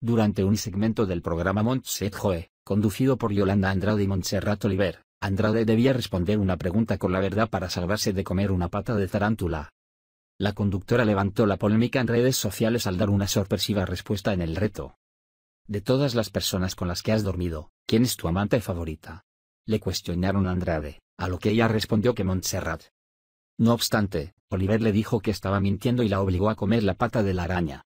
Durante un segmento del programa Montset Joe, conducido por Yolanda Andrade y Montserrat Oliver, Andrade debía responder una pregunta con la verdad para salvarse de comer una pata de tarántula. La conductora levantó la polémica en redes sociales al dar una sorpresiva respuesta en el reto. De todas las personas con las que has dormido, ¿quién es tu amante favorita? Le cuestionaron a Andrade, a lo que ella respondió que Montserrat. No obstante, Oliver le dijo que estaba mintiendo y la obligó a comer la pata de la araña.